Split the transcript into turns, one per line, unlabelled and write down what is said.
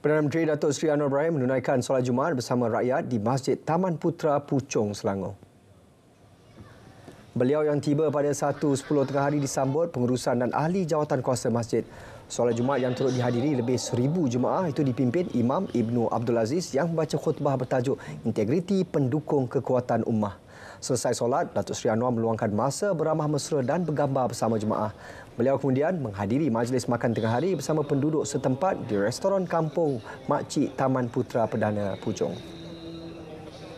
Perdana Menteri Datuk Seri Anwar Ibrahim menunaikan solat Jumaat bersama rakyat di Masjid Taman Putra Puchong, Selangor. Beliau yang tiba pada 1.10 tengah hari disambut pengurusan dan ahli jawatan kuasa masjid. Solat Jumaat yang turut dihadiri lebih seribu jemaah itu dipimpin Imam Ibnu Abdul Aziz yang membaca khutbah bertajuk Integriti Pendukung Kekuatan Ummah. Selesai solat, Datuk Seri Anwar meluangkan masa beramah mesra dan bergambar bersama jemaah. Beliau kemudian menghadiri majlis makan tengah hari bersama penduduk setempat di restoran kampung Makcik Taman Putra Perdana Pujung.